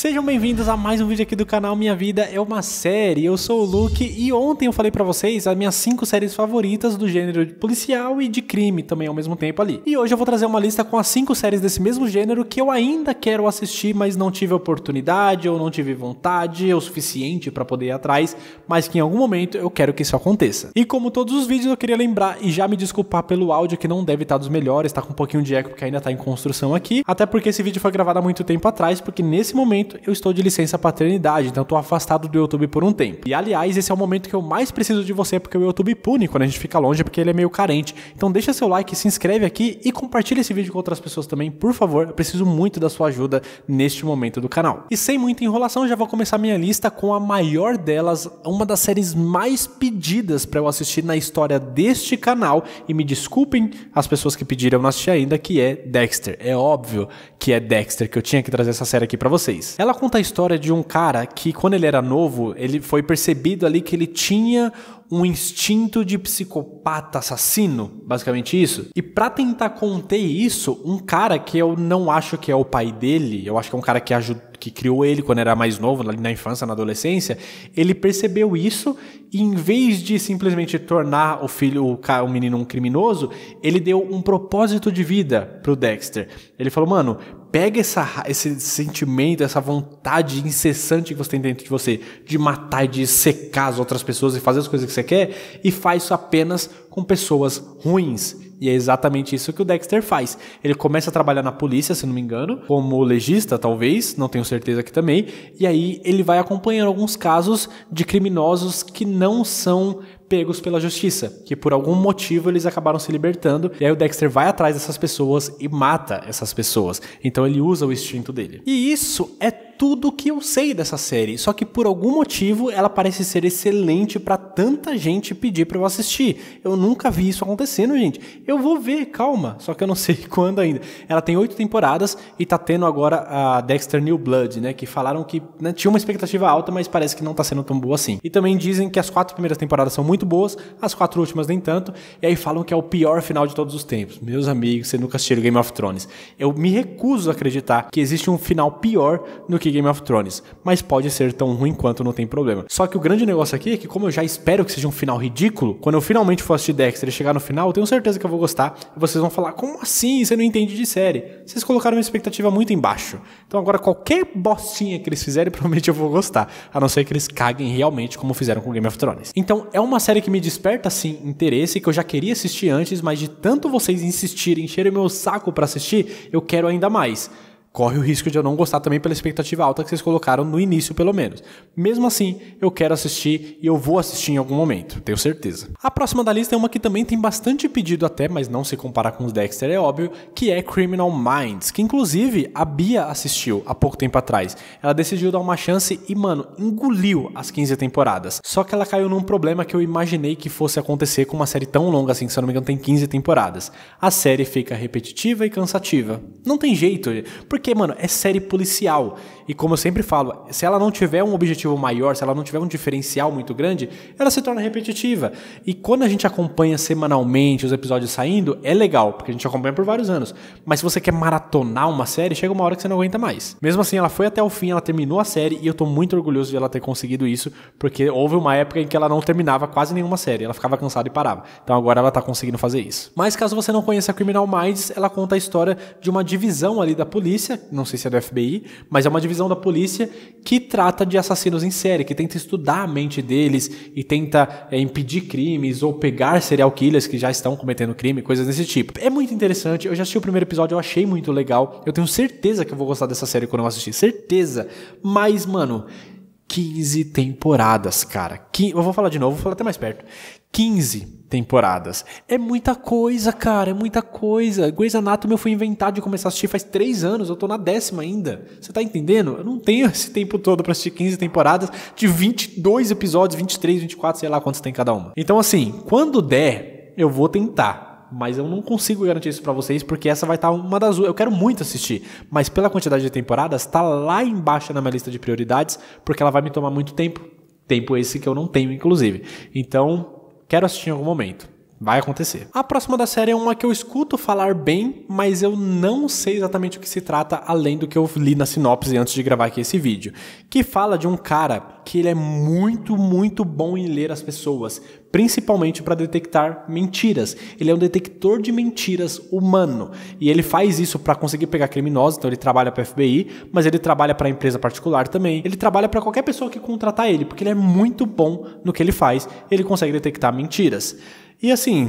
Sejam bem-vindos a mais um vídeo aqui do canal Minha Vida é uma Série. Eu sou o Luke e ontem eu falei para vocês as minhas 5 séries favoritas do gênero de policial e de crime também ao mesmo tempo ali. E hoje eu vou trazer uma lista com as 5 séries desse mesmo gênero que eu ainda quero assistir, mas não tive oportunidade ou não tive vontade o suficiente para poder ir atrás, mas que em algum momento eu quero que isso aconteça. E como todos os vídeos, eu queria lembrar e já me desculpar pelo áudio que não deve estar dos melhores, tá com um pouquinho de eco porque ainda tá em construção aqui, até porque esse vídeo foi gravado há muito tempo atrás, porque nesse momento momento, eu estou de licença paternidade, então estou afastado do YouTube por um tempo. E aliás, esse é o momento que eu mais preciso de você, porque o YouTube pune quando a gente fica longe, porque ele é meio carente. Então deixa seu like, se inscreve aqui e compartilha esse vídeo com outras pessoas também, por favor. Eu preciso muito da sua ajuda neste momento do canal. E sem muita enrolação, já vou começar minha lista com a maior delas, uma das séries mais pedidas para eu assistir na história deste canal. E me desculpem as pessoas que pediram não assistir ainda, que é Dexter. É óbvio que é Dexter que eu tinha que trazer essa série aqui para vocês. Ela conta a história de um cara que, quando ele era novo, ele foi percebido ali que ele tinha um instinto de psicopata assassino, basicamente isso. E para tentar conter isso, um cara que eu não acho que é o pai dele, eu acho que é um cara que ajudou que criou ele quando era mais novo, na infância, na adolescência, ele percebeu isso e em vez de simplesmente tornar o filho, o, o menino um criminoso, ele deu um propósito de vida pro Dexter. Ele falou, mano, pega essa, esse sentimento, essa vontade incessante que você tem dentro de você de matar e de secar as outras pessoas e fazer as coisas que você quer e faz isso apenas com pessoas ruins. E é exatamente isso que o Dexter faz. Ele começa a trabalhar na polícia, se não me engano, como legista, talvez, não tenho certeza aqui também. E aí ele vai acompanhando alguns casos de criminosos que não são pegos pela justiça, que por algum motivo eles acabaram se libertando, e aí o Dexter vai atrás dessas pessoas e mata essas pessoas. Então ele usa o instinto dele. E isso é tudo que eu sei dessa série, só que por algum motivo ela parece ser excelente para tanta gente pedir para eu assistir. Eu nunca vi isso acontecendo, gente. Eu vou ver, calma, só que eu não sei quando ainda. Ela tem oito temporadas e tá tendo agora a Dexter New Blood, né, que falaram que né, tinha uma expectativa alta, mas parece que não tá sendo tão boa assim. E também dizem que as quatro primeiras temporadas são muito boas, as quatro últimas nem tanto, e aí falam que é o pior final de todos os tempos. Meus amigos, você nunca assistiu Game of Thrones. Eu me recuso a acreditar que existe um final pior do que que Game of Thrones, mas pode ser tão ruim quanto, não tem problema. Só que o grande negócio aqui é que, como eu já espero que seja um final ridículo, quando eu finalmente for assistir Dexter e chegar no final, eu tenho certeza que eu vou gostar. E vocês vão falar, como assim? Você não entende de série. Vocês colocaram uma expectativa muito embaixo. Então agora qualquer bostinha que eles fizerem, provavelmente eu vou gostar. A não ser que eles caguem realmente como fizeram com Game of Thrones. Então é uma série que me desperta, sim, interesse, que eu já queria assistir antes, mas de tanto vocês insistirem, encherem meu saco para assistir, eu quero ainda mais corre o risco de eu não gostar também pela expectativa alta que vocês colocaram no início, pelo menos. Mesmo assim, eu quero assistir e eu vou assistir em algum momento, tenho certeza. A próxima da lista é uma que também tem bastante pedido até, mas não se compara com os Dexter, é óbvio, que é Criminal Minds, que inclusive a Bia assistiu há pouco tempo atrás. Ela decidiu dar uma chance e, mano, engoliu as 15 temporadas. Só que ela caiu num problema que eu imaginei que fosse acontecer com uma série tão longa assim, que se eu não me engano tem 15 temporadas. A série fica repetitiva e cansativa. Não tem jeito, porque porque, mano, é série policial. E como eu sempre falo, se ela não tiver um objetivo maior, se ela não tiver um diferencial muito grande, ela se torna repetitiva. E quando a gente acompanha semanalmente os episódios saindo, é legal, porque a gente acompanha por vários anos. Mas se você quer maratonar uma série, chega uma hora que você não aguenta mais. Mesmo assim, ela foi até o fim, ela terminou a série, e eu tô muito orgulhoso de ela ter conseguido isso, porque houve uma época em que ela não terminava quase nenhuma série, ela ficava cansada e parava. Então agora ela tá conseguindo fazer isso. Mas caso você não conheça Criminal Minds, ela conta a história de uma divisão ali da polícia polícia, não sei se é do FBI, mas é uma divisão da polícia que trata de assassinos em série, que tenta estudar a mente deles e tenta é, impedir crimes ou pegar serial killers que já estão cometendo crime, coisas desse tipo. É muito interessante, eu já assisti o primeiro episódio, eu achei muito legal. Eu tenho certeza que eu vou gostar dessa série quando eu assistir, certeza. Mas, mano, 15 temporadas, cara. eu vou falar de novo, vou falar até mais perto. 15 temporadas. É muita coisa, cara, é muita coisa. Grey's Anatomy eu fui inventado de começar a assistir faz 3 anos, eu tô na décima ainda. Você tá entendendo? Eu não tenho esse tempo todo para assistir 15 temporadas de 22 episódios, 23, 24, sei lá quantos tem cada uma. Então assim, quando der, eu vou tentar mas eu não consigo garantir isso para vocês porque essa vai estar tá uma das eu quero muito assistir, mas pela quantidade de temporadas tá lá embaixo na minha lista de prioridades, porque ela vai me tomar muito tempo, tempo esse que eu não tenho inclusive. Então, quero assistir em algum momento. Vai acontecer. A próxima da série é uma que eu escuto falar bem, mas eu não sei exatamente o que se trata, além do que eu li na sinopse antes de gravar aqui esse vídeo. Que fala de um cara que ele é muito, muito bom em ler as pessoas, principalmente para detectar mentiras. Ele é um detector de mentiras humano e ele faz isso para conseguir pegar criminosos. Então ele trabalha para FBI, mas ele trabalha para empresa particular também. Ele trabalha para qualquer pessoa que contratar ele, porque ele é muito bom no que ele faz. Ele consegue detectar mentiras. E assim,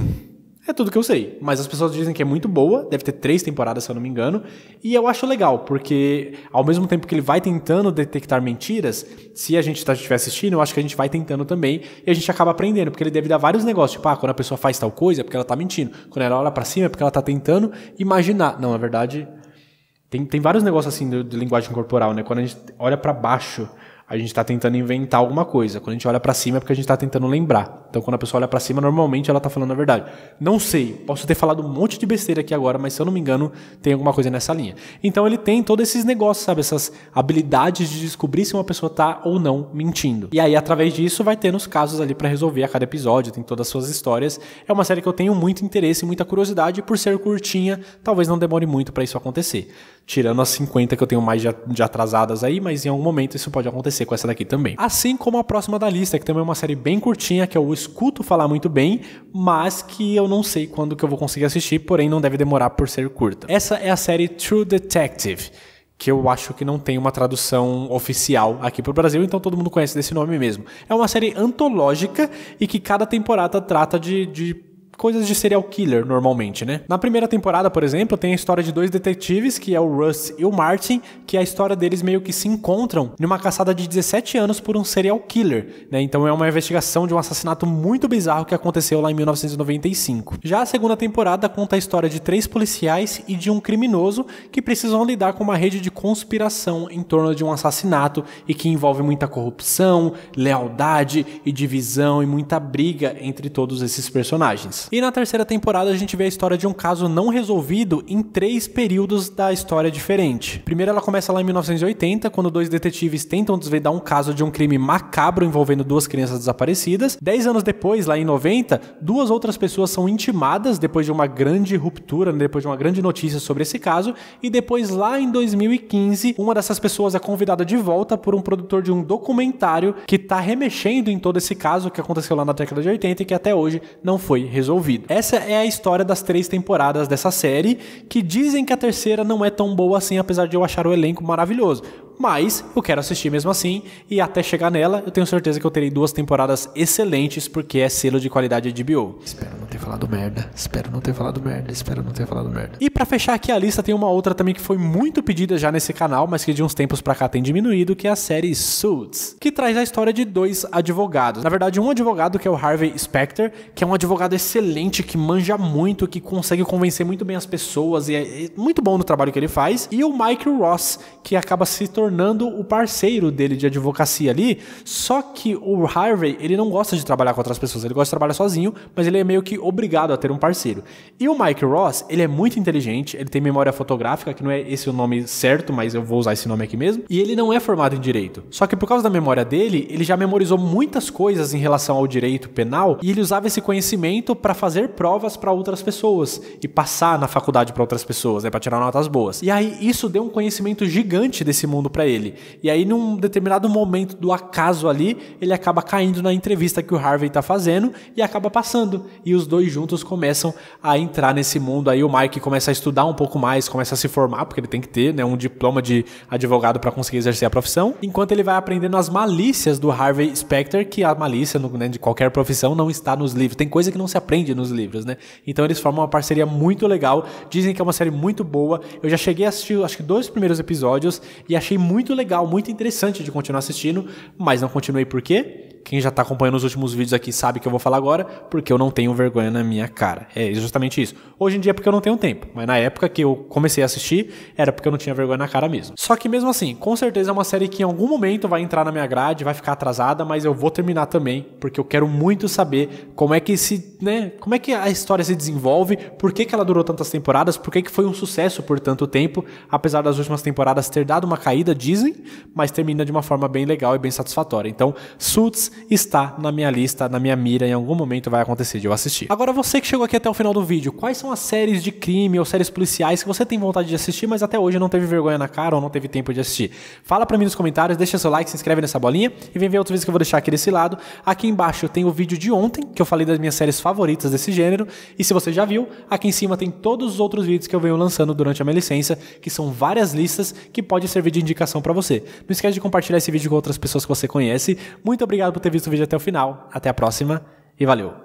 é tudo que eu sei. Mas as pessoas dizem que é muito boa, deve ter três temporadas, se eu não me engano. E eu acho legal, porque ao mesmo tempo que ele vai tentando detectar mentiras, se a gente tá, estiver assistindo, eu acho que a gente vai tentando também e a gente acaba aprendendo, porque ele deve dar vários negócios. Tipo, ah, quando a pessoa faz tal coisa é porque ela tá mentindo. Quando ela olha para cima é porque ela tá tentando imaginar. Não, na verdade. Tem, tem vários negócios assim de, de linguagem corporal, né? Quando a gente olha para baixo, a gente está tentando inventar alguma coisa. Quando a gente olha para cima é porque a gente está tentando lembrar. Então, quando a pessoa olha para cima, normalmente ela está falando a verdade. Não sei, posso ter falado um monte de besteira aqui agora, mas se eu não me engano, tem alguma coisa nessa linha. Então, ele tem todos esses negócios, sabe? Essas habilidades de descobrir se uma pessoa está ou não mentindo. E aí, através disso, vai ter nos casos ali para resolver a cada episódio, tem todas as suas histórias. É uma série que eu tenho muito interesse e muita curiosidade, e por ser curtinha, talvez não demore muito para isso acontecer tirando as 50 que eu tenho mais de atrasadas aí, mas em algum momento isso pode acontecer com essa daqui também. Assim como a próxima da lista, que também é uma série bem curtinha, que eu escuto falar muito bem, mas que eu não sei quando que eu vou conseguir assistir, porém não deve demorar por ser curta. Essa é a série True Detective que eu acho que não tem uma tradução oficial aqui para o Brasil, então todo mundo conhece desse nome mesmo. É uma série antológica e que cada temporada trata de, de coisas de serial killer normalmente, né? Na primeira temporada, por exemplo, tem a história de dois detetives, que é o Russ e o Martin, que a história deles meio que se encontram numa caçada de 17 anos por um serial killer, né? Então é uma investigação de um assassinato muito bizarro que aconteceu lá em 1995. Já a segunda temporada conta a história de três policiais e de um criminoso que precisam lidar com uma rede de conspiração em torno de um assassinato e que envolve muita corrupção, lealdade e divisão e muita briga entre todos esses personagens. E na terceira temporada a gente vê a história de um caso não resolvido em três períodos da história diferente. Primeiro ela começa lá em 1980, quando dois detetives tentam desvendar um caso de um crime macabro envolvendo duas crianças desaparecidas. Dez anos depois, lá em 90, duas outras pessoas são intimadas depois de uma grande ruptura, né, depois de uma grande notícia sobre esse caso. E depois, lá em 2015, uma dessas pessoas é convidada de volta por um produtor de um documentário que está remexendo em todo esse caso que aconteceu lá na década de 80 e que até hoje não foi resolvido. Essa é a história das três temporadas dessa série, que dizem que a terceira não é tão boa assim, apesar de eu achar o elenco maravilhoso mas eu quero assistir mesmo assim e até chegar nela, eu tenho certeza que eu terei duas temporadas excelentes porque é selo de qualidade de HBO. Espero não ter falado merda, espero não ter falado merda, espero não ter falado merda. E para fechar aqui a lista tem uma outra também que foi muito pedida já nesse canal, mas que de uns tempos para cá tem diminuído, que é a série Suits, que traz a história de dois advogados. Na verdade, um advogado que é o Harvey Specter, que é um advogado excelente, que manja muito, que consegue convencer muito bem as pessoas e é, é muito bom no trabalho que ele faz, e o Michael Ross, que acaba se tornando tornando o parceiro dele de advocacia ali. Só que o Harvey, ele não gosta de trabalhar com outras pessoas, ele gosta de trabalhar sozinho, mas ele é meio que obrigado a ter um parceiro. E o Mike Ross, ele é muito inteligente, ele tem memória fotográfica, que não é esse o nome certo, mas eu vou usar esse nome aqui mesmo, e ele não é formado em direito. Só que por causa da memória dele, ele já memorizou muitas coisas em relação ao direito penal e ele usava esse conhecimento para fazer provas para outras pessoas e passar na faculdade para outras pessoas, né, para tirar notas boas. E aí isso deu um conhecimento gigante desse mundo para ele. E aí, num determinado momento do acaso ali, ele acaba caindo na entrevista que o Harvey está fazendo e acaba passando. E os dois juntos começam a entrar nesse mundo. Aí o Mike começa a estudar um pouco mais, começa a se formar, porque ele tem que ter né, um diploma de advogado para conseguir exercer a profissão. Enquanto ele vai aprendendo as malícias do Harvey Specter, que a malícia né, de qualquer profissão não está nos livros. Tem coisa que não se aprende nos livros, né? Então eles formam uma parceria muito legal. Dizem que é uma série muito boa. Eu já cheguei a assistir, acho que dois primeiros episódios e achei muito legal, muito interessante de continuar assistindo, mas não continuei por quê? Quem já está acompanhando os últimos vídeos aqui sabe que eu vou falar agora, porque eu não tenho vergonha na minha cara. É justamente isso. Hoje em dia é porque eu não tenho tempo, mas na época que eu comecei a assistir, era porque eu não tinha vergonha na cara mesmo. Só que mesmo assim, com certeza é uma série que em algum momento vai entrar na minha grade, vai ficar atrasada, mas eu vou terminar também, porque eu quero muito saber como é que se, né, como é que a história se desenvolve, por que, que ela durou tantas temporadas, por que, que foi um sucesso por tanto tempo, apesar das últimas temporadas ter dado uma caída, dizem, mas termina de uma forma bem legal e bem satisfatória. Então, Suits está na minha lista, na minha mira, em algum momento vai acontecer de eu assistir. Agora você que chegou aqui até o final do vídeo, quais são as séries de crime ou séries policiais que você tem vontade de assistir, mas até hoje não teve vergonha na cara ou não teve tempo de assistir? Fala para mim nos comentários, deixa seu like, se inscreve nessa bolinha e vem ver outros vídeos que eu vou deixar aqui desse lado. Aqui embaixo tem o vídeo de ontem, que eu falei das minhas séries favoritas desse gênero, e se você já viu, aqui em cima tem todos os outros vídeos que eu venho lançando durante a minha licença, que são várias listas que pode servir de indicação para você. Não esquece de compartilhar esse vídeo com outras pessoas que você conhece. Muito obrigado por por ter visto o vídeo até o final. Até a próxima e valeu!